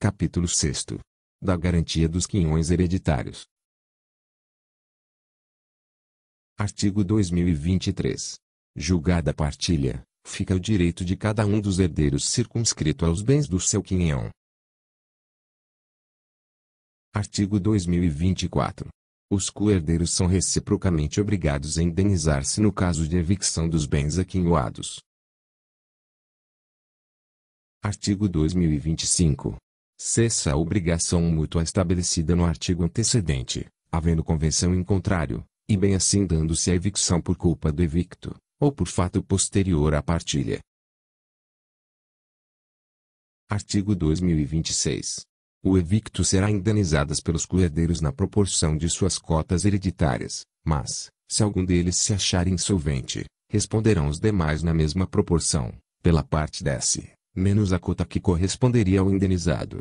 Capítulo 6 Da garantia dos quinhões hereditários. Artigo 2023. Julgada a partilha, fica o direito de cada um dos herdeiros circunscrito aos bens do seu quinhão. Artigo 2024. Os co-herdeiros são reciprocamente obrigados a indenizar-se no caso de evicção dos bens aquinhoados. Artigo 2025. Cessa a obrigação mútua estabelecida no artigo antecedente, havendo convenção em contrário, e bem assim dando-se a evicção por culpa do evicto, ou por fato posterior à partilha. Artigo 2026. O evicto será indenizado pelos coerdeiros na proporção de suas cotas hereditárias, mas, se algum deles se achar insolvente, responderão os demais na mesma proporção, pela parte desse menos a cota que corresponderia ao indenizado.